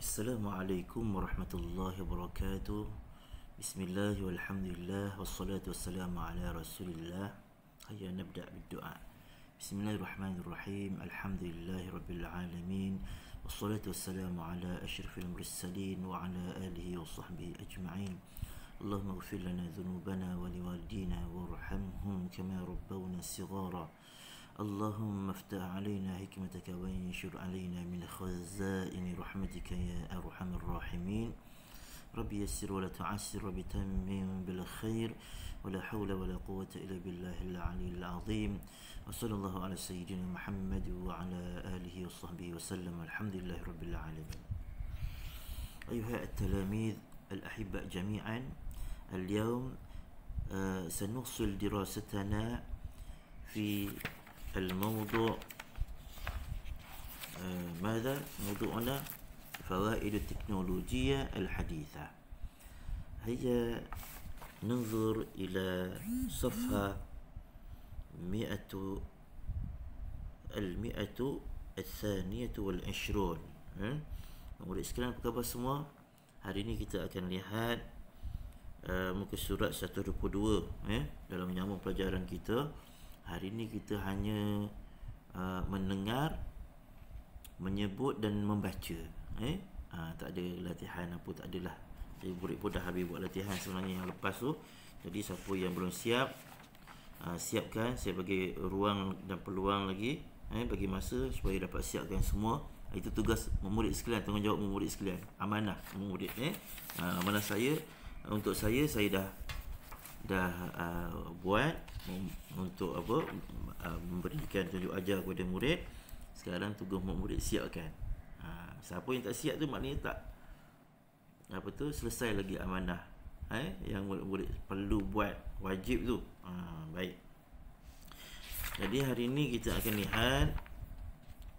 السلام عليكم ورحمة الله وبركاته بسم الله والحمد لله والصلاة والسلام على رسول الله هيا نبدأ بالدعاء بسم الله الرحمن الرحيم الحمد لله رب العالمين والصلاة والسلام على أشرف المرسلين وعلى آله وصحبه أجمعين اللهم اغفر لنا ذنوبنا ولوالدينا وارحمهم كما ربونا صغارا اللهم افتح علينا حكمتك وانشر علينا من خزائن رحمتك يا أرحم الراحمين ربي يسر ولا تعسر ربي تمم بالخير ولا حول ولا قوة إلا بالله العلي العظيم وصلى الله على سيدنا محمد وعلى آله وصحبه وسلم الحمد لله رب العالمين أيها التلاميذ الأحباء جميعا اليوم آه، سنوصل دراستنا في الموضوع ماذا موضوعنا فوائد التكنولوجيا الحديثة هيا ننظر إلى صفحة مئة المئة الثانية والعشرون نمر إسكلام كبه سما hari ini kita akan lihat uh, muka surat 122 eh, dalam menyambung pelajaran kita Hari ini kita hanya uh, mendengar, menyebut dan membaca. Eh, uh, tak ada latihan apa tak adalah. Saya murid pun dah habis buat latihan sebenarnya yang lepas tu. Jadi siapa yang belum siap, uh, siapkan. Saya bagi ruang dan peluang lagi. Eh, bagi masa supaya dapat siapkan semua itu tugas murid sekalian tanggungjawab murid sekalian amanah memurid eh ah, amanah saya untuk saya saya dah dah uh, buat untuk apa uh, memberikan tunjuk ajar kepada murid sekarang tugas murid siapkan uh, siapa yang tak siap tu maknanya tak apa tu selesai lagi amanah eh yang murid-murid perlu buat wajib tu uh, baik jadi hari ini kita akan lihat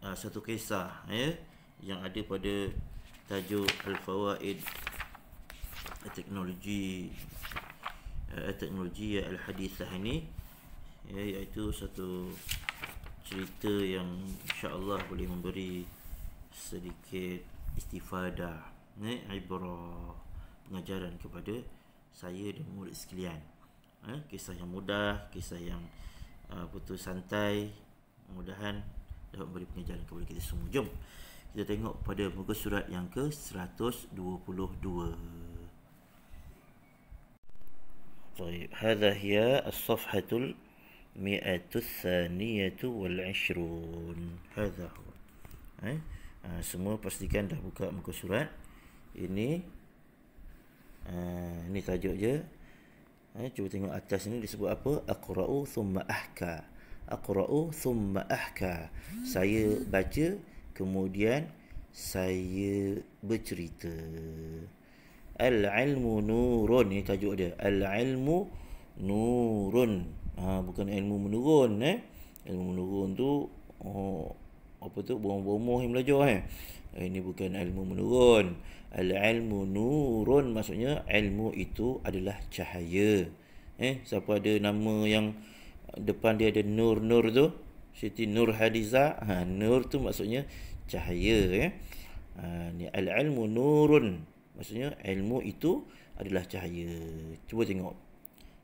uh, satu kisah eh yang ada pada tajuk al-fawaid teknologi uh, teknologi eh, al hadisah ini ya, eh, iaitu satu cerita yang insya Allah boleh memberi sedikit istifadah ni eh, ibrah pengajaran kepada saya dan murid sekalian eh, kisah yang mudah kisah yang uh, ah, putus santai mudah-mudahan dapat memberi pengajaran kepada kita semua jom kita tengok pada muka surat yang ke 122 طيب هذا هي الصفحة المئة الثانية والعشرون هذا هو eh? Uh, semua pastikan dah buka muka surat ini uh, ini tajuk je eh, cuba tengok atas ni disebut apa aqra'u thumma ahka aqra'u thumma ahka saya baca kemudian saya bercerita Al-ilmu nurun ni tajuk dia. Al-ilmu nurun. Ha, bukan ilmu menurun eh. Ilmu menurun tu oh, apa tu bomoh-bomoh yang belajar eh. eh. Ini bukan ilmu menurun. Al-ilmu nurun maksudnya ilmu itu adalah cahaya. Eh, siapa ada nama yang depan dia ada nur-nur tu? Siti Nur Hadiza. Ha, nur tu maksudnya cahaya eh. Ha, ni al-ilmu nurun maksudnya ilmu itu adalah cahaya cuba tengok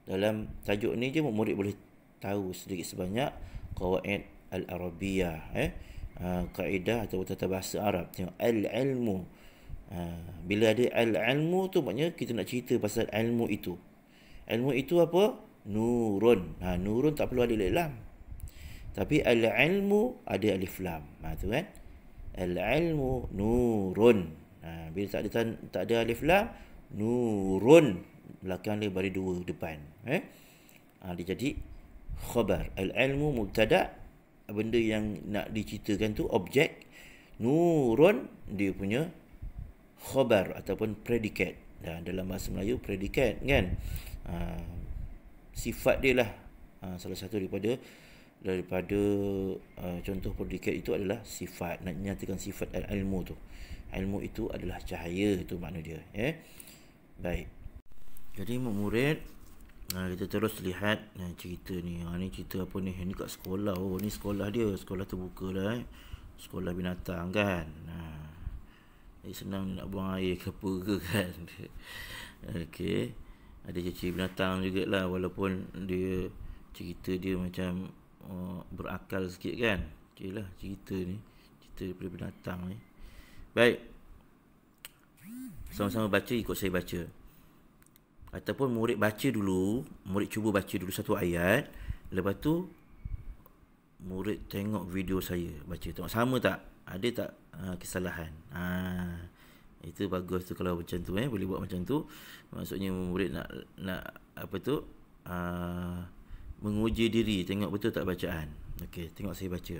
dalam tajuk ni je murid boleh tahu sedikit sebanyak qawaid al-arabiyah eh uh, kaedah atau tata bahasa Arab tengok al-ilmu uh, bila ada al-ilmu tu maknanya kita nak cerita pasal ilmu itu ilmu itu apa nurun ha nurun tak perlu ada lam tapi al-ilmu ada alif lam ha tu kan al-ilmu nurun ha, bila tak ada tak ada alif lam nurun belakang dia beri dua depan eh ha, dia jadi khabar al ilmu mubtada benda yang nak diceritakan tu objek nurun dia punya khabar ataupun predikat dan ha, dalam bahasa Melayu predikat kan ha, sifat dia lah ha, salah satu daripada daripada uh, contoh predikat itu adalah sifat nak nyatakan sifat al-ilmu tu ilmu itu adalah cahaya itu makna dia ya baik jadi murid Nah, kita terus lihat nah, cerita ni. Ha, ni cerita apa ni? Ni kat sekolah. Oh, ni sekolah dia. Sekolah terbuka lah. Eh. Sekolah binatang kan. Nah. Eh, senang nak buang air ke apa ke kan. Okey. Ada cerita binatang jugalah. Walaupun dia cerita dia macam uh, berakal sikit kan. Okey cerita ni. Cerita daripada binatang ni. Eh. Baik. Sama-sama baca ikut saya baca. Ataupun murid baca dulu, murid cuba baca dulu satu ayat, lepas tu murid tengok video saya baca tengok sama tak? Ada tak ha, kesalahan? Ha. Itu bagus tu kalau macam tu eh, boleh buat macam tu. Maksudnya murid nak nak apa tu? Ha, menguji diri tengok betul tak bacaan. Okey, tengok saya baca.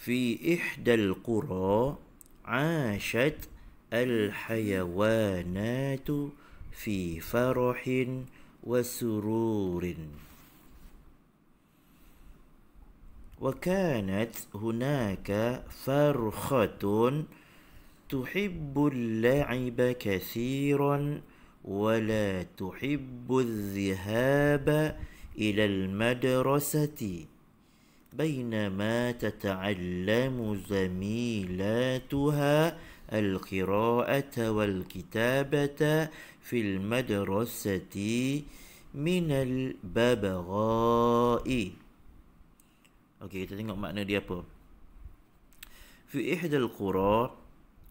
Fi ihdal qura عاشت الحيوانات في فرح وسرور وكانت هناك فرخة تحب اللعب كثيرا ولا تحب الذهاب إلى المدرسة بينما تتعلم زميلاتها القراءة والكتابة في المدرسة من الببغاء. Okay, kita tengok makna dia apa. في إحدى القرى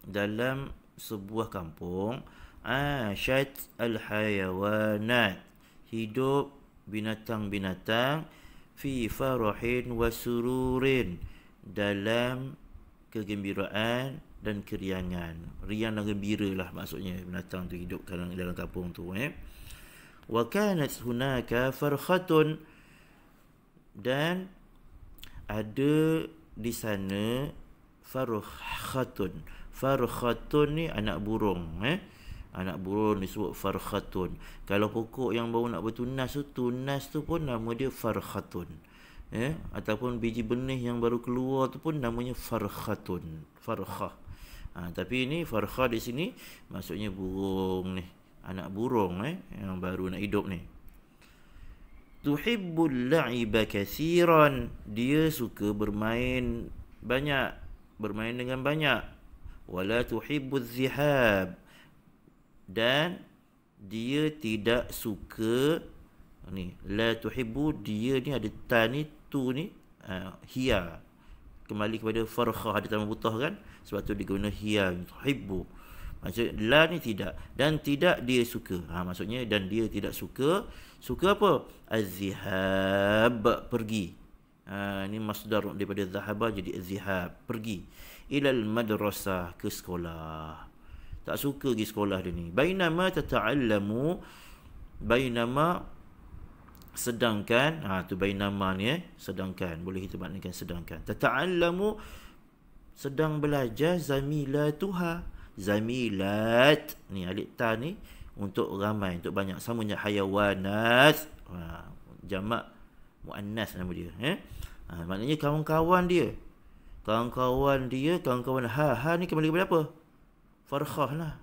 dalam sebuah kampung عاشت الحيوانات hidup binatang-binatang fi farahin wa sururin dalam kegembiraan dan keriangan riang dan gembira lah maksudnya binatang tu hidup dalam, dalam kampung tu eh wa kanat hunaka farhatun dan ada di sana farhatun farhatun ni anak burung eh anak burung disebut farkhatun kalau pokok yang baru nak bertunas tu tunas tu pun nama dia farkhatun eh? ataupun biji benih yang baru keluar tu pun namanya farkhatun farkhah ha, tapi ini farkhah di sini maksudnya burung ni anak burung eh yang baru nak hidup ni tuhibbul la'iba kathiran dia suka bermain banyak bermain dengan banyak wala tuhibbu zihab dan dia tidak suka ni la tuhibbu dia ni ada ta ni tu ni uh, ha, hiya kembali kepada farkhah ada tanah butuh kan sebab tu digunakan hiya tuhibbu maksud la ni tidak dan tidak dia suka ha maksudnya dan dia tidak suka suka apa azhab pergi ha ni masdar daripada zahaba jadi azhab pergi ilal madrasah ke sekolah tak suka pergi sekolah dia ni bainama tata'allamu bainama sedangkan ha tu bainama ni eh sedangkan boleh kita maknakan sedangkan tata'allamu sedang belajar zamilatuha zamilat ni alif ta ni untuk ramai untuk banyak sama macam hayawanat ha, jamak muannas nama dia eh ha, maknanya kawan-kawan dia kawan-kawan dia kawan-kawan ha ha ni kembali kepada apa farkhah lah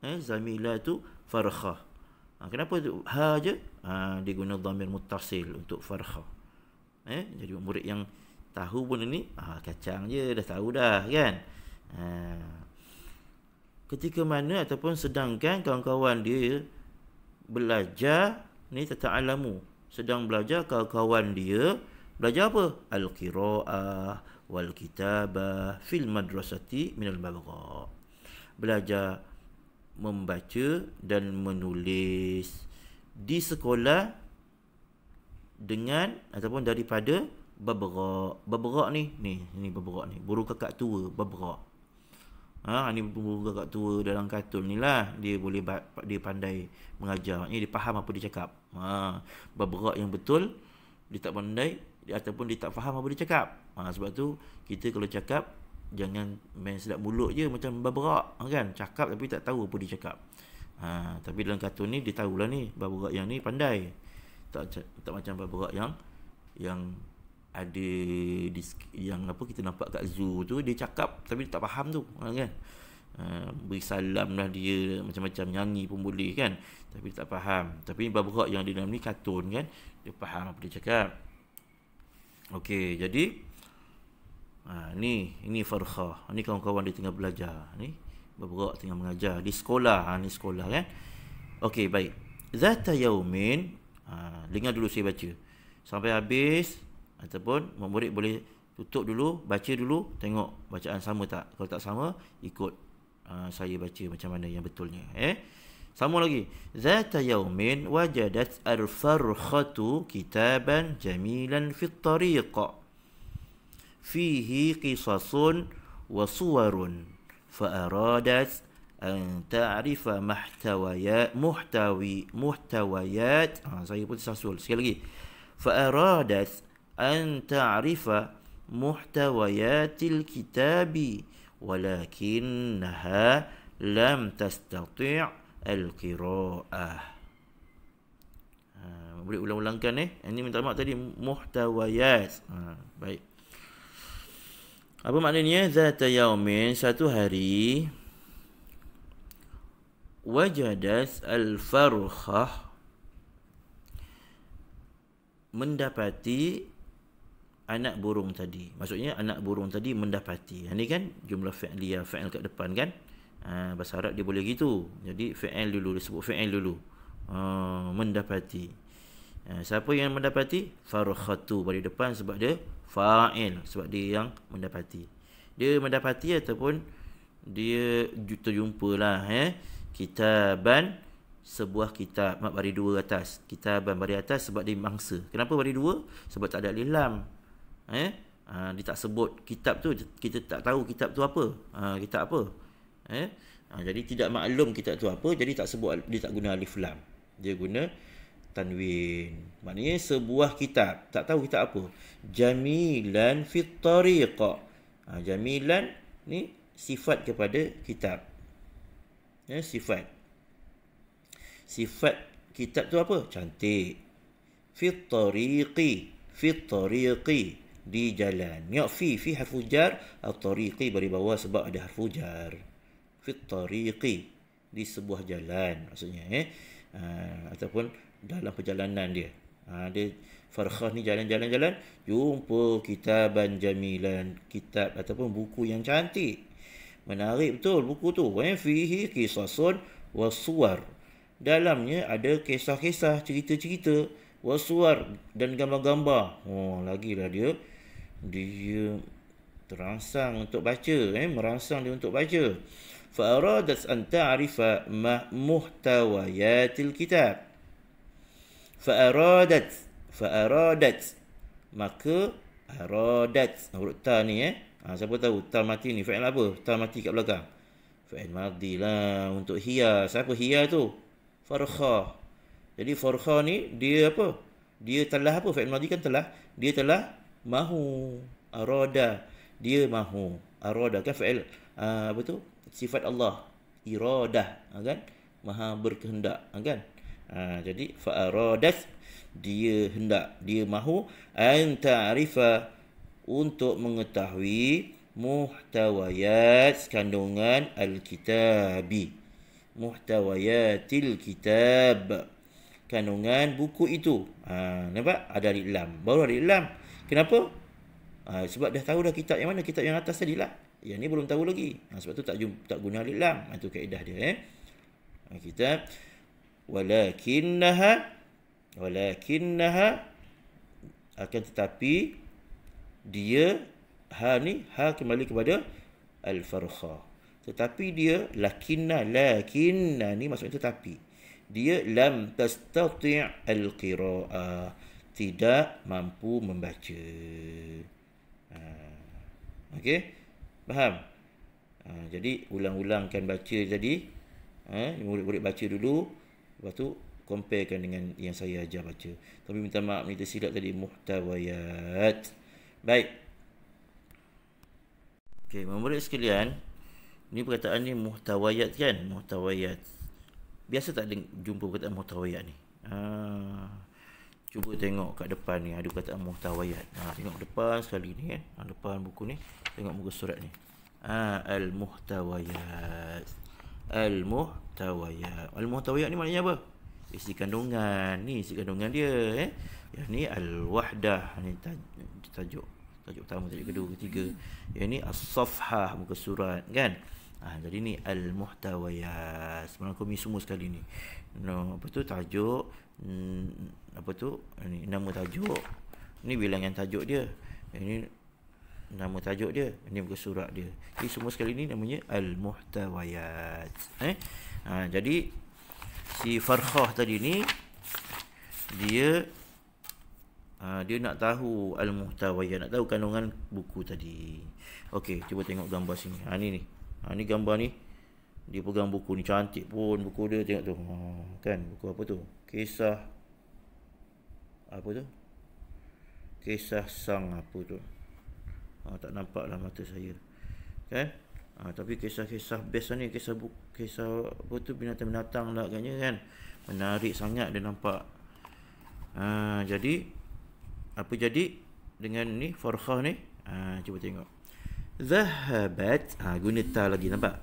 eh, zamilah tu farkhah ha, kenapa tu ha je ha, dia guna zamir mutasil untuk farkhah eh, jadi murid yang tahu pun ini ha, kacang je dah tahu dah kan ha, ketika mana ataupun sedangkan kawan-kawan dia belajar ni tata alamu sedang belajar kawan-kawan dia belajar apa al-qiraah wal kitabah fil madrasati min al belajar membaca dan menulis di sekolah dengan ataupun daripada babrak. Babrak ni, ni, ni babrak ni. Buruk kakak tua, babrak. Ha, ni buruk kakak tua dalam katul ni lah. Dia boleh, dia pandai mengajar. Ni dia faham apa dia cakap. Ha, babrak yang betul, dia tak pandai dia, ataupun dia tak faham apa dia cakap. Ha, sebab tu, kita kalau cakap, jangan main sedap mulut je macam berberak ha, kan cakap tapi tak tahu apa dia cakap ha, tapi dalam kartun ni dia tahulah ni berberak yang ni pandai tak, tak macam berberak yang yang ada di, yang apa kita nampak kat zoo tu dia cakap tapi dia tak faham tu ha, kan uh, beri salam lah dia macam-macam nyanyi pun boleh kan tapi tak faham tapi beberapa yang di dalam ni kartun, kan dia faham apa dia cakap Okey, jadi Ha, ni, ini Farhah. Ni kawan-kawan dia tengah belajar. Ni, bergerak tengah mengajar. Di sekolah. Ha, ni sekolah kan. Okey, baik. Zata yaumin. Ha, dengar dulu saya baca. Sampai habis. Ataupun murid boleh tutup dulu. Baca dulu. Tengok bacaan sama tak. Kalau tak sama, ikut ha, saya baca macam mana yang betulnya. Eh? Sama lagi. Zata yaumin wajadat al-farkhatu kitaban jamilan fit tariqah fihi qisasun wa suwarun fa aradat an ta'rifa mahtawaya muhtawi muhtawayat ha, saya pun tersasul sekali lagi fa aradat an ta'rifa محتويات الكتاب ولكنها لم تستطيع القراءة uh, boleh ulang-ulangkan eh ini minta maaf tadi محتويات uh, ha, baik apa maknanya? Zata yaumin satu hari wajadas al-farukhah mendapati anak burung tadi. Maksudnya anak burung tadi mendapati. Ini kan jumlah fi'liyah, fi'l kat depan kan? Ha, bahasa Arab dia boleh gitu. Jadi fi'l dulu, disebut fi'l dulu. Ha, mendapati. Ha, siapa yang mendapati? Farukhatu. Bagi depan sebab dia fa'il sebab dia yang mendapati dia mendapati ataupun dia terjumpalah eh kitaban sebuah kitab mak bari dua atas kitaban bari atas sebab dia mangsa kenapa bari dua sebab tak ada lilam eh ha, dia tak sebut kitab tu kita tak tahu kitab tu apa ha, kitab apa eh ha, jadi tidak maklum kitab tu apa jadi tak sebut dia tak guna alif lam dia guna tanwin. Maknanya sebuah kitab. Tak tahu kitab apa. Jamilan fit tariqa. Ha, jamilan ni sifat kepada kitab. Ya, sifat. Sifat kitab tu apa? Cantik. Fit tariqi. Fit tariqi. Di jalan. Ya fi. Fi harfu jar. Al-tariqi beri bawah sebab ada harfu jar. Fit tariqi. Di sebuah jalan. Maksudnya. Eh? Ha, ataupun dalam perjalanan dia. Ha, dia Farkhah ni jalan-jalan-jalan jumpa kitaban jamilan kitab ataupun buku yang cantik. Menarik betul buku tu. Wa fihi qisasun wa suwar. Dalamnya ada kisah-kisah, cerita-cerita, wa suwar dan gambar-gambar. Oh, lagilah dia dia terangsang untuk baca eh merangsang dia untuk baca fa aradat an ta'rifa ma muhtawayatil kitab Fa'aradat. Fa'aradat. Maka, aradat. Huruf ta ni eh. Ha, siapa tahu ta mati ni fa'il apa? Ta mati kat belakang. Fa'il madi lah untuk hiya. Siapa hiya tu? Farkha. Jadi farkha ni dia apa? Dia telah apa? Fa'il madi kan telah. Dia telah mahu. aroda. Dia mahu. aroda. kan fa'il uh, apa tu? Sifat Allah. iroda. Ha, ah, kan? Maha berkehendak. Ha, kan? Ha, jadi faradat dia hendak dia mahu an ta'rifa untuk mengetahui muhtawayat kandungan alkitab, kitabi muhtawayatil kitab kandungan buku itu ha, nampak ada di dalam baru ada di dalam kenapa ha, sebab dah tahu dah kitab yang mana kitab yang atas tadi lah yang ni belum tahu lagi ha, sebab tu tak tak guna ilam. itu ha, kaedah dia eh ha, kitab walakinnaha walakinnaha akan tetapi dia ha ni ha kembali kepada al farkha tetapi dia lakinna lakinna ni maksudnya tetapi dia lam tastati' al qira'ah tidak mampu membaca ha. okey faham ha, jadi ulang-ulangkan baca Jadi, ha, murid-murid baca dulu Lepas tu comparekan dengan yang saya ajar baca. Tapi minta maaf ni tersilap tadi muhtawayat. Baik. Okey, memurid sekalian. Ini perkataan ni muhtawayat kan? Muhtawayat. Biasa tak jumpa perkataan muhtawayat ni? Ha. Cuba tengok kat depan ni ada perkataan muhtawayat. Ha, tengok depan sekali ni kan. depan buku ni. Tengok muka surat ni. Ha, al-muhtawayat. Al-Muhtawiyat Al-Muhtawiyat ni maknanya apa? Isi kandungan Ni isi kandungan dia eh? Yang ni Al-Wahdah Ni tajuk Tajuk pertama, tajuk kedua, ketiga Yang ni As-Safhah Muka surat kan? Ha, jadi ni Al-Muhtawiyat kami semua sekali ni no, Apa tu tajuk hmm, Apa tu ni, Nama tajuk Ni bilangan tajuk dia Ini nama tajuk dia ni muka surat dia jadi semua sekali ni namanya al muhtawayat eh ha, jadi si farkhah tadi ni dia ha, dia nak tahu al muhtawayat nak tahu kandungan buku tadi okey cuba tengok gambar sini ha ni ni ha ni gambar ni dia pegang buku ni cantik pun buku dia tengok tu ha, kan buku apa tu kisah apa tu kisah sang apa tu ha, tak nampak lah mata saya kan ha, tapi kisah-kisah best ni kisah bu- kisah apa tu binatang-binatang lah agaknya kan menarik sangat dia nampak ha, jadi apa jadi dengan ni farkhah ni ha, cuba tengok zahabat ha, guna ta lagi nampak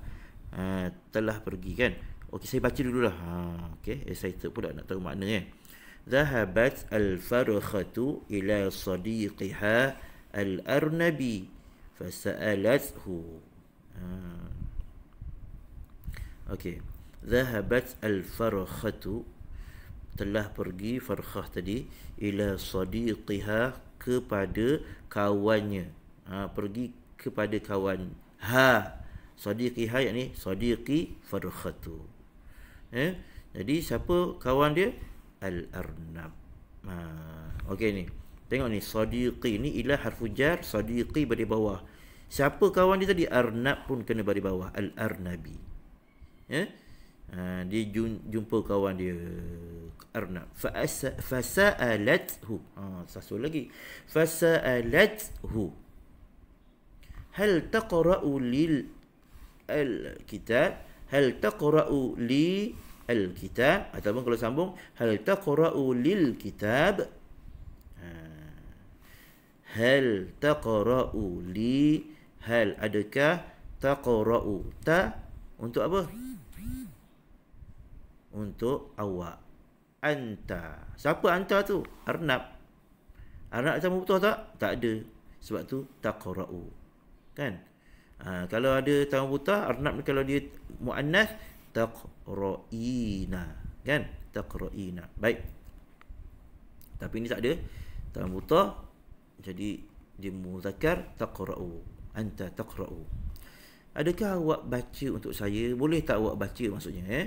ha, telah pergi kan Okey saya baca dulu lah ha, okay. Excited eh, pula nak tahu maknanya. Eh. Zahabat al-farukhatu ila sadiqiha Al Arnabi, الأرنبي فسألته أوكي al الفرخة telah pergi Farkhah tadi ila sadiqiha kepada kawannya ha, pergi kepada kawan ha sadiqiha yakni sadiqi farkhatu eh jadi siapa kawan dia al arnab ha ah, okey ni Tengok ni Sadiqi ni ilah harfu jar Sadiqi beri bawah Siapa kawan dia tadi Arnab pun kena beri bawah Al-Arnabi eh? ha, Dia jumpa kawan dia Arnab Fasa'alathu ha, Satu lagi hu. Hal taqra'u lil Al-Kitab Hal taqra'u li Al-Kitab Ataupun kalau sambung Hal taqra'u lil Kitab hal taqra'u li hal adakah taqra'u ta untuk apa untuk awak anta siapa anta tu arnab arnab sama betul tak tak ada sebab tu taqra'u kan ha, kalau ada tamu buta arnab ni kalau dia muannas taqra'ina kan taqra'ina baik tapi ni tak ada tamu buta jadi dia muzakkar taqra'u. Anta taqra'u. Adakah awak baca untuk saya? Boleh tak awak baca maksudnya eh?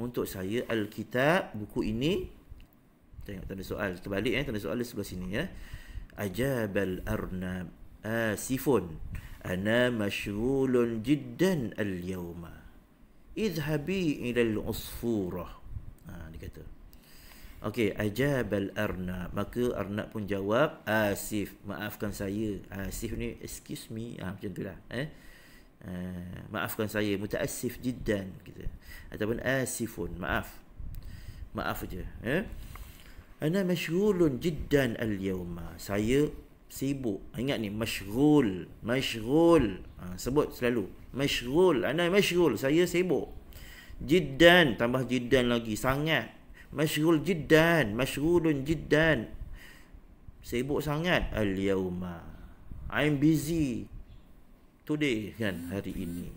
Untuk saya alkitab buku ini Tengok tanda soal terbalik eh tanda soal di sebelah sini ya. Ajabal arnab asifun. Ah, Ana mashghulun jiddan al-yawma. Idhabi ila al-usfurah. Ha ah, dia kata. Okey, ajab al arna. Maka arna pun jawab, asif. Ah, maafkan saya. Asif ah, ni excuse me. Ah macam itulah, eh. Uh, maafkan saya mutaassif jiddan Kita. Ataupun asifun, maaf. Maaf aja, eh. Ana mashghulun jiddan al yawma. Saya sibuk. Ingat ni, mashghul, mashghul. Ha, sebut selalu. Mashghul, ana mashghul. Saya sibuk. Jiddan, tambah jiddan lagi, sangat. Masyhul jiddan, masyhulun jiddan. Sibuk sangat al-yauma. I'm busy today kan hari ini.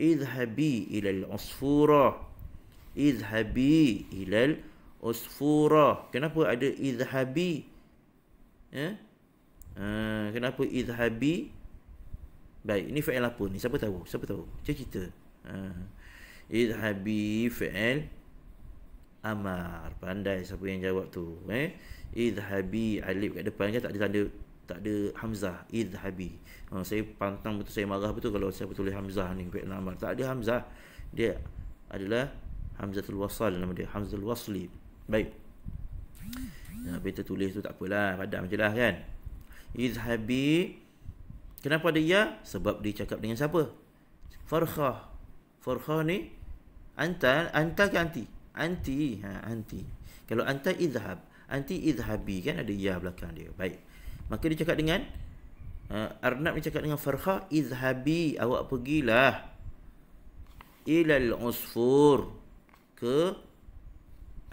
Idhabi ila al-usfura. Idhabi ila al-usfura. Kenapa ada idhabi? Ya. Eh? Uh, kenapa idhabi? Baik, ini fa'il apa ni? Siapa tahu? Siapa tahu? Cerita. Ha. Uh. Idhabi fa'il Amar pandai siapa yang jawab tu eh idhabi alif kat depan kan tak ada tanda tak ada hamzah idhabi ha, saya pantang betul saya marah betul kalau saya tulis hamzah ni fi'il amar tak ada hamzah dia adalah hamzatul wasal nama dia hamzul wasli baik ya nah, kita tulis tu tak apalah padam jelah kan idhabi kenapa dia? ya sebab dia cakap dengan siapa farkhah farkhah ni anta anta ganti anti ha, anti kalau anta izhab anti izhabi kan ada ya belakang dia baik maka dia cakap dengan uh, Arnab ni cakap dengan Farha izhabi awak pergilah Ila al usfur ke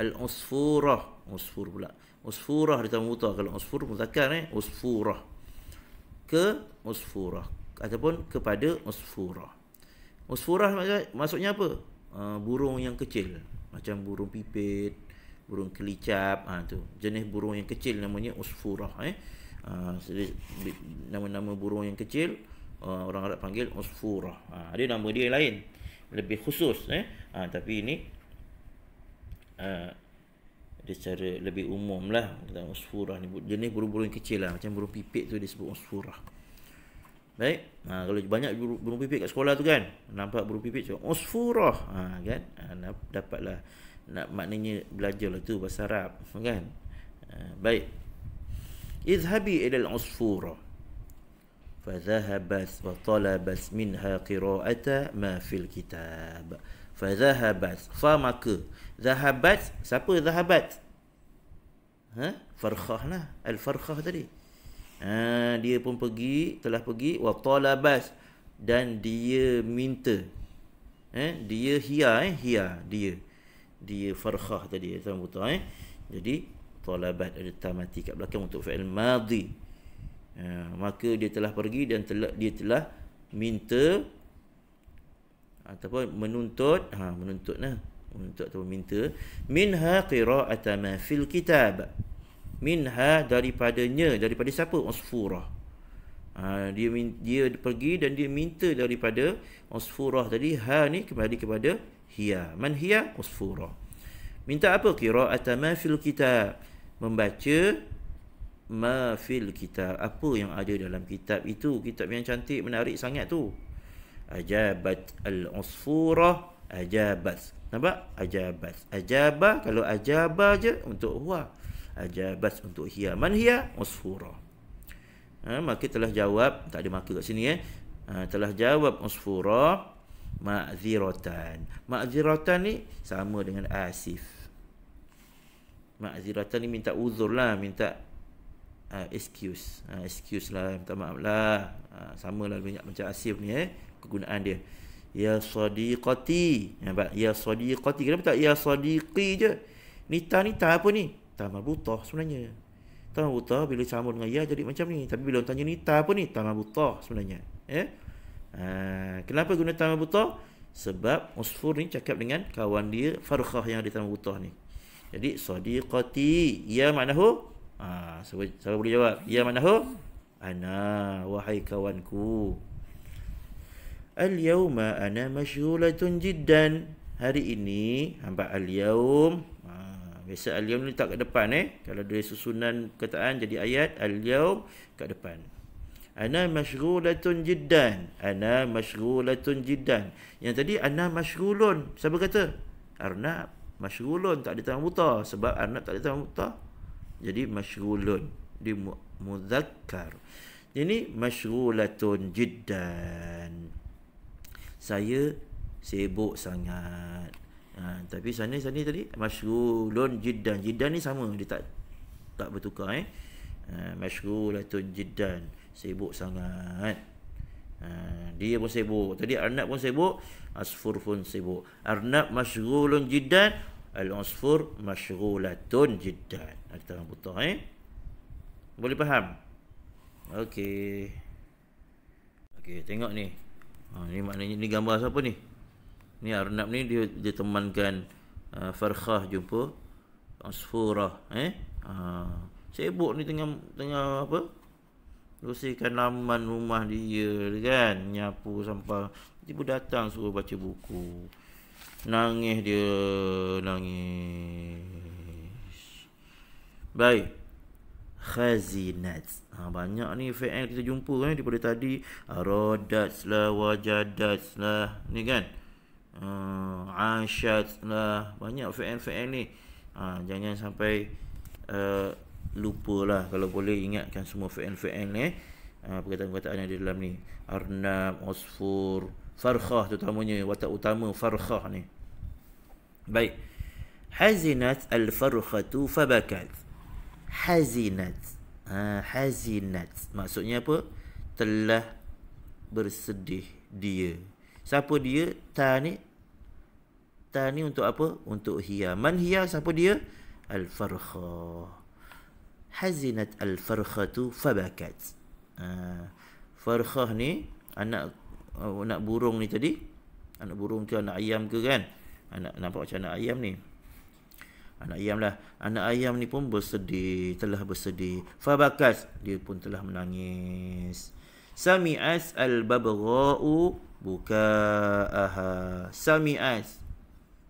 al usfurah usfur pula usfurah di dalam mutah kalau usfur muzakkar eh usfurah ke usfurah ataupun kepada usfurah usfurah maksudnya apa uh, burung yang kecil macam burung pipit, burung kelicap, ha, tu jenis burung yang kecil namanya usfurah. Eh. Ha, nama-nama burung yang kecil uh, orang Arab panggil usfurah. Ha, ada nama dia yang lain lebih khusus. Eh. Ha, tapi ini uh, dia secara lebih umum lah usfurah ni jenis burung-burung kecil lah macam burung pipit tu disebut usfurah. Baik. Ha, kalau banyak burung pipit kat sekolah tu kan. Nampak burung pipit macam usfurah. Oh, ha, kan. Ha, dapatlah. Nak maknanya belajarlah tu bahasa Arab. Kan. Ha, baik. Izhabi ilal usfurah. Fazahabat wa talabat minha qira'ata ma fil kitab. Fazahabat. Fa maka. Zahabat. Siapa zahabat? Ha? Farkhah lah. Al-Farkhah tadi. Ha, dia pun pergi, telah pergi wa talabas dan dia minta. Eh, dia hia eh, hia dia. Dia farkhah tadi ya, sama betul eh. Jadi talabat ada tamati kat belakang untuk fi'il madhi. Ha, maka dia telah pergi dan telah, dia telah minta ataupun menuntut ha menuntutlah menuntut atau minta minha qira'ata fil kitab minha daripadanya daripada siapa usfurah ha, dia dia pergi dan dia minta daripada usfurah tadi ha ni kembali kepada hiya man hiya usfurah minta apa kira? ma fil kita membaca ma fil kita apa yang ada dalam kitab itu kitab yang cantik menarik sangat tu ajabat al usfurah ajabat nampak ajabat ajaba kalau ajaba je untuk huwa ajabat untuk hiya man hiya usfura ha, maka telah jawab tak ada maka kat sini eh ha, telah jawab usfura ma'ziratan ma'ziratan ni sama dengan asif ma'ziratan ni minta uzur lah minta uh, excuse uh, excuse lah minta maaf lah uh, sama lah banyak macam asif ni eh kegunaan dia ya sadiqati nampak ya sadiqati kenapa tak ya sadiqi je nita nita apa ni Tama butoh sebenarnya Tama butoh bila sambung dengan ya jadi macam ni tapi bila orang tanya ni ta apa ni tama butoh sebenarnya eh? ha, kenapa guna tama butoh sebab usfur ni cakap dengan kawan dia farkhah yang ada tama butoh ni jadi sadiqati ya maknahu ha, ah siapa, siapa boleh jawab ya maknahu ana wahai kawanku al-yawma ana mashghulatun jiddan hari ini hamba al-yawm ha, biasa al-yaum ni letak kat depan eh kalau dia susunan perkataan jadi ayat al-yaum kat depan ana mashghulatun jiddan ana mashghulatun jiddan yang tadi ana mashghulun siapa kata arnab mashghulun tak ada tanah buta sebab arnab tak ada tanah buta jadi mashghulun di muzakkar jadi mashghulatun jiddan saya sibuk sangat Ha, tapi sana sana tadi mashrulun jiddan. Jiddan ni sama dia tak tak bertukar eh. Ha, mashrulatun jiddan. Sibuk sangat. Ha, dia pun sibuk. Tadi anak pun sibuk, Asfur pun sibuk. Arnab mashrulun jiddan, Al-Asfur mashrulatun jiddan. Ha, kita orang buta eh. Boleh faham? Okey. Okey, tengok ni. Ha, ni maknanya ni gambar siapa ni? ni Arnab ni dia dia temankan uh, Farkhah jumpa Asfura eh ha uh, sibuk ni tengah tengah apa Rusikan laman rumah dia kan Nyapu sampah Tiba datang suruh baca buku Nangis dia Nangis Baik Khazinat ha, Banyak ni FN kita jumpa kan Daripada tadi Rodats lah Wajadats lah Ni kan uh, ah, Ashad lah Banyak fan-fan ni ha, Jangan sampai uh, Lupa lah Kalau boleh ingatkan semua fan-fan ni uh, Perkataan-perkataan yang ada dalam ni Arnab, Osfur Farkhah terutamanya Watak utama Farkhah ni Baik Hazinat al-farkhatu fabakat Hazinat ha, Hazinat Maksudnya apa? Telah bersedih dia Siapa dia? Ta ni Ta ni untuk apa? Untuk hiya Man hiya? Siapa dia? Al-Farkha Hazinat al-Farkhatu Fabakat ha. Farkhah ni Anak Anak oh, burung ni tadi Anak burung ke anak ayam ke kan anak Nampak macam anak ayam ni Anak ayam lah Anak ayam ni pun bersedih Telah bersedih Fabakas Dia pun telah menangis Sami'as al-babgha'u Buka bukaaha sami'at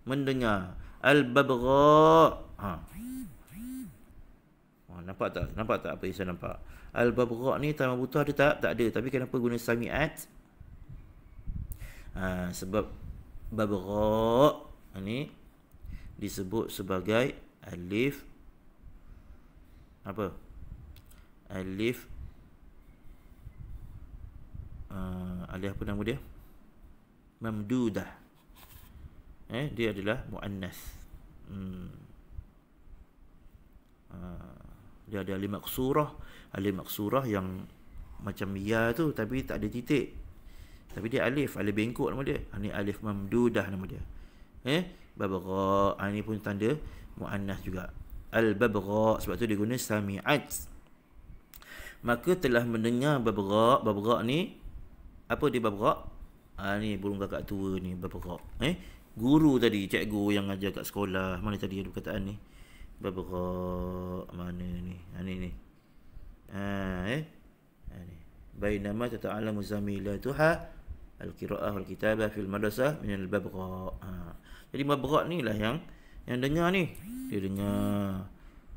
mendengar al-babgha ha oh, nampak tak nampak tak apa Isan nampak al-babgha ni tanpa buta ada tak tak ada tapi kenapa guna sami'at ha, sebab babgha ni disebut sebagai alif apa alif uh, alif apa nama dia mamdudah eh dia adalah muannas hmm. ha. dia ada alif maksurah alif maksurah yang macam ya tu tapi tak ada titik tapi dia alif alif bengkok nama dia ini ah, alif mamdudah nama dia eh babgha ha, ah, ini pun tanda muannas juga al babgha sebab tu dia guna sami'at maka telah mendengar babgha babgha ni apa dia babgha Ah ha, ni burung kakak tua ni berapa Eh, guru tadi cikgu yang ajar kat sekolah. Mana tadi ada perkataan ni? Berapa Mana ni? Ha ni ni. Ha eh. Ha ni. Bainama tata'alamu zamila tuha al-qira'ah wal kitabah fil madrasah min al-babgha. Ha. Jadi mabgha ni lah yang yang dengar ni. Dia dengar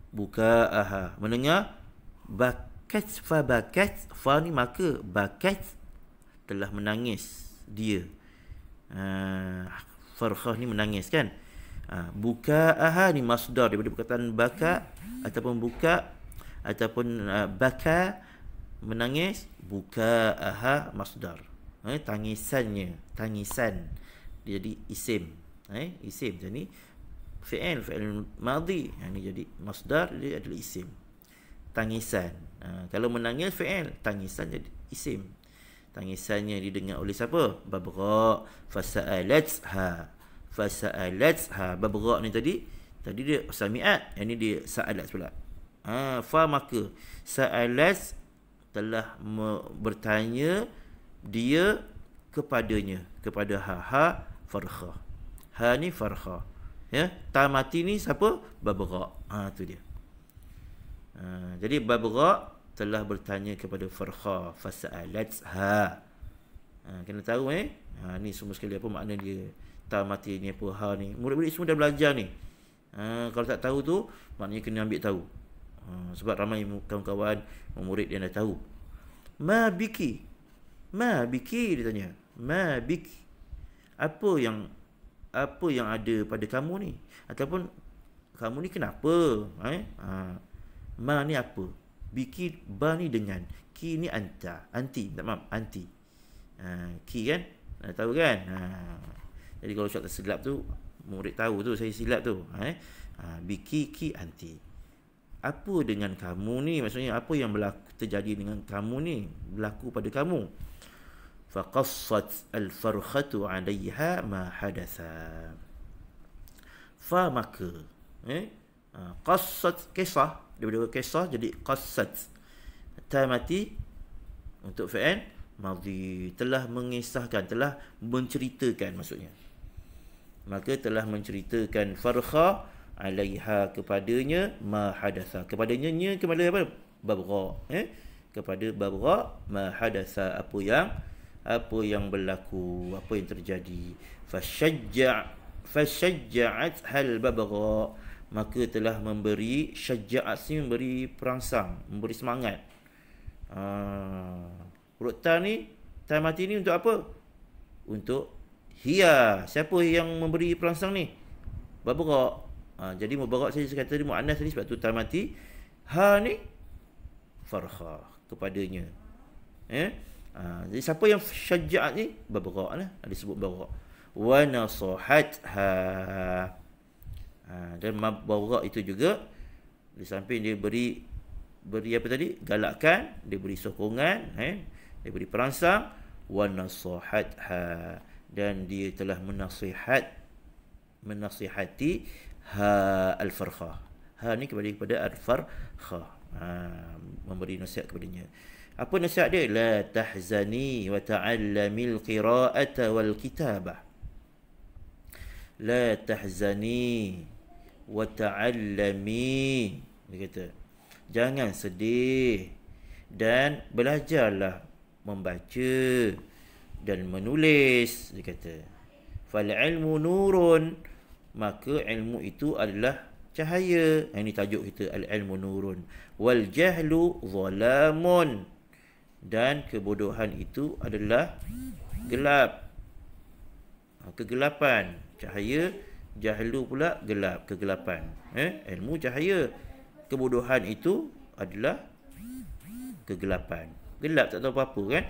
buka aha mendengar bakat fa bakat fa ni maka bakat telah menangis dia uh, ah, Farkhah ni menangis kan uh, Buka aha ni masdar daripada perkataan baka Ataupun buka Ataupun uh, baka Menangis Buka aha masdar eh, Tangisannya Tangisan Dia jadi isim eh, Isim macam ni Fi'il Fi'il madhi Yang ni jadi masdar Dia adalah isim Tangisan uh, Kalau menangis fi'il Tangisan jadi isim tangisannya didengar oleh siapa? Babrak. Fasa'alatsha. Fasa'alatsha. Babrak ni tadi tadi dia samiat, yang ni dia sa'alat pula. Ha, fa maka sa'alat telah bertanya dia kepadanya kepada ha ha farha. Ha ni farha. Ya, ta mati ni siapa? Babrak. Ha tu dia. Ha, jadi babrak telah bertanya kepada Farha fasa'alatha. Ha kena tahu eh. Ha ni semua sekali apa makna dia? Ta mati ni apa ha ni? Murid-murid semua dah belajar ni. Ha kalau tak tahu tu maknanya kena ambil tahu. Ha sebab ramai kawan-kawan murid yang dah tahu. Ma biki? Ma biki dia tanya. Ma biki? Apa yang apa yang ada pada kamu ni? Ataupun kamu ni kenapa? Eh? Ha. Ma ni apa? Biki ba ni dengan ki ni anta anti tak maaf anti ha, ki kan ha, tahu kan ha. jadi kalau syak tersilap tu murid tahu tu saya silap tu ha, eh? ha, biki ki anti apa dengan kamu ni maksudnya apa yang berlaku terjadi dengan kamu ni berlaku pada kamu faqassat al-farhatu 'alayha ma hadatha fa maka eh Ha, qasat kisah Daripada kisah jadi qasat Tai mati Untuk fi'an Madi Telah mengisahkan Telah menceritakan maksudnya Maka telah menceritakan Farkha Alaiha kepadanya Ma hadasa Kepadanya nya kepada apa? Babra eh? Kepada babra Ma hadasa Apa yang Apa yang berlaku Apa yang terjadi Fasyajja Fasyajja'at hal babra maka telah memberi syajaat si memberi perangsang memberi semangat ah uh, ni time mati ni untuk apa untuk hia siapa yang memberi perangsang ni mubarak uh, ah, jadi mubarak saya kata ni muannas ni sebab tu time mati ha ni farha kepadanya eh uh, jadi siapa yang syajaat ni mubarak lah ada sebut mubarak wa nasahat ha ha, dan mabawak itu juga di samping dia beri beri apa tadi galakkan dia beri sokongan eh dia beri perangsang wa nasihat ha dan dia telah menasihat menasihati ha al farkha ha ni kembali kepada al farkha ha memberi nasihat kepadanya apa nasihat dia la tahzani wa ta'allamil qira'ata wal kitabah la tahzani wa ta'allami dia kata jangan sedih dan belajarlah membaca dan menulis dia kata fal ilmu nurun maka ilmu itu adalah cahaya ini tajuk kita al ilmu nurun wal jahlu zalamun dan kebodohan itu adalah gelap kegelapan cahaya jahlu pula gelap kegelapan eh ilmu cahaya kebodohan itu adalah kegelapan gelap tak tahu apa-apa kan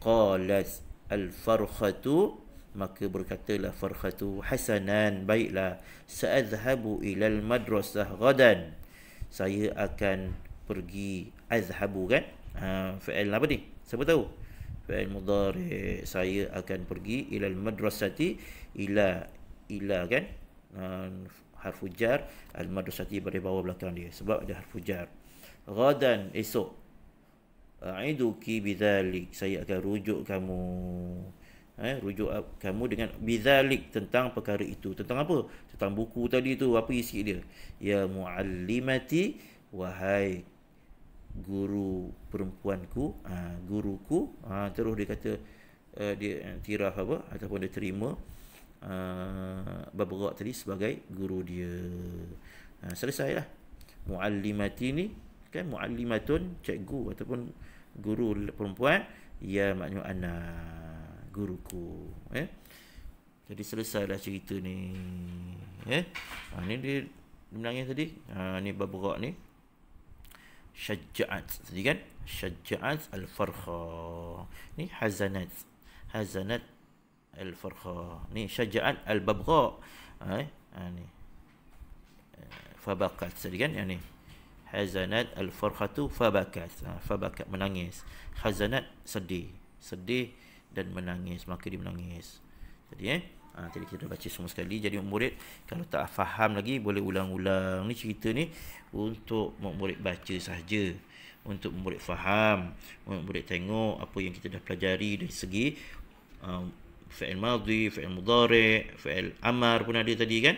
qalas al-farhatu maka berkatalah farhatu hasanan baiklah saazhabu ila al-madrasah gadan saya akan pergi azhabu kan uh, ha, fa'il apa ni siapa tahu fa'il mudhari saya akan pergi ilal al-madrasati ila ila kan uh, eh, harfu jar al madrasati beri bawah belakang dia sebab ada harfu jar ghadan esok a'iduki bidzalik saya akan rujuk kamu eh rujuk kamu dengan bidzalik tentang perkara itu tentang apa tentang buku tadi tu apa isi dia ya muallimati wahai guru perempuanku ha, guruku ha, terus dia kata uh, dia eh, tirah apa ataupun dia terima Uh, berberak tadi sebagai guru dia. Uh, selesailah. Muallimatini kan muallimatun cikgu ataupun guru perempuan ya maknyu ana guruku eh jadi selesai lah cerita ni eh ha, ni dia menangis tadi ha, ni babak ni syajaat tadi kan syajaat al farkha ni hazanat hazanat al-farqa ni syaja'at al-babgha eh ni fabakat tadi kan yang ni hazanat al-farqatu fabakat ha, fabakat menangis hazanat sedih sedih dan menangis maka dia menangis jadi eh Ha, tadi kita dah baca semua sekali Jadi murid Kalau tak faham lagi Boleh ulang-ulang Ni cerita ni Untuk murid baca saja, Untuk murid faham Untuk murid tengok Apa yang kita dah pelajari Dari segi um, فعل ماضي فعل مضارع فعل أمر pun ada tadi kan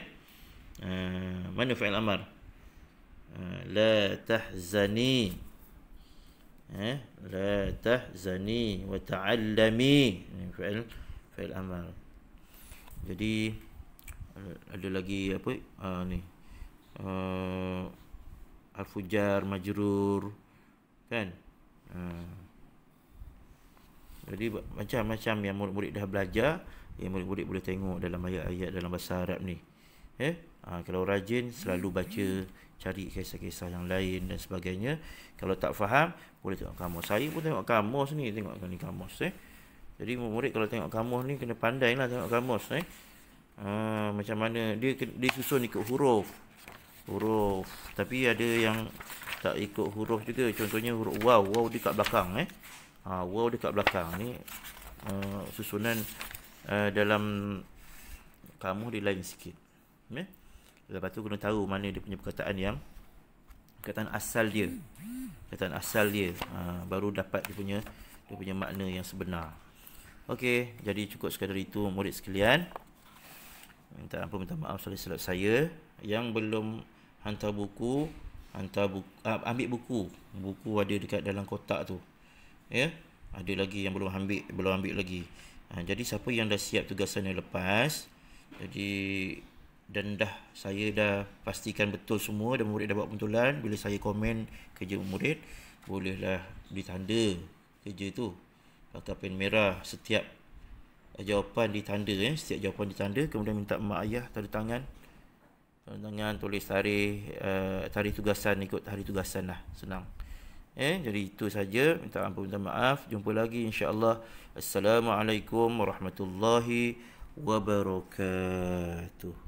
mana فعل أمر لا تحزني لا تحزني وتعلمي فعل فعل أمر jadi ada lagi apa ha, ni uh, al-fujar majrur kan uh. Jadi macam-macam yang murid-murid dah belajar, yang murid-murid boleh tengok dalam ayat-ayat dalam bahasa Arab ni. Eh, ha, kalau rajin selalu baca, cari kisah-kisah yang lain dan sebagainya. Kalau tak faham, boleh tengok kamus. Saya pun tengok kamus ni, tengok ni kamus eh. Jadi murid-murid kalau tengok kamus ni kena pandai lah tengok kamus eh. Ha, macam mana dia disusun ikut huruf. Huruf. Tapi ada yang tak ikut huruf juga. Contohnya huruf waw, waw dekat belakang eh ha, ah, Wow dekat belakang ni uh, Susunan uh, Dalam Kamu dia lain sikit okay? Ya? Lepas tu kena tahu mana dia punya perkataan yang Perkataan asal dia Perkataan asal dia ha, Baru dapat dia punya Dia punya makna yang sebenar Okey, jadi cukup sekadar itu murid sekalian. Minta ampun, minta maaf salah silap saya yang belum hantar buku, hantar buku, ambil buku. Buku ada dekat dalam kotak tu ya ada lagi yang belum ambil belum ambil lagi ha, jadi siapa yang dah siap tugasan yang lepas jadi dan dah saya dah pastikan betul semua dan murid dah buat pentulan bila saya komen kerja murid bolehlah ditanda kerja tu pakai pen merah setiap jawapan ditanda ya eh. setiap jawapan ditanda kemudian minta mak ayah tanda tangan tanda tangan tulis hari uh, hari eh, tugasan ikut hari tugasan lah senang Eh, jadi itu saja. Minta ampun, minta maaf. Jumpa lagi insya Allah. Assalamualaikum warahmatullahi wabarakatuh.